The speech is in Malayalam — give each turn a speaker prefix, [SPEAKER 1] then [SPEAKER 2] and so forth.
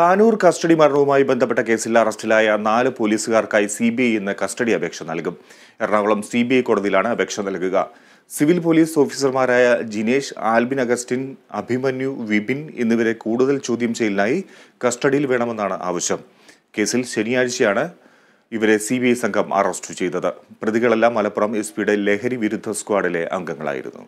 [SPEAKER 1] താനൂർ കസ്റ്റഡി മരണവുമായി ബന്ധപ്പെട്ട കേസിൽ അറസ്റ്റിലായ നാല് പോലീസുകാർക്കായി സി ബി ഐ ഇന്ന് കസ്റ്റഡി അപേക്ഷ നൽകും എറണാകുളം സി ബി ഐ കോടതിയിലാണ് അപേക്ഷ നൽകുക സിവിൽ പോലീസ് ഓഫീസർമാരായ ജിനേഷ് ആൽബിൻ അഗസ്റ്റിൻ അഭിമന്യു വിപിൻ എന്നിവരെ കൂടുതൽ ചോദ്യം ചെയ്യലിനായി കസ്റ്റഡിയിൽ വേണമെന്നാണ് ആവശ്യം കേസിൽ ശനിയാഴ്ചയാണ് ഇവരെ സി ബി ഐ സംഘം അറസ്റ്റ് ചെയ്തത് പ്രതികളെല്ലാം മലപ്പുറം എസ് പിയുടെ ലഹരി വിരുദ്ധ സ്ക്വാഡിലെ അംഗങ്ങളായിരുന്നു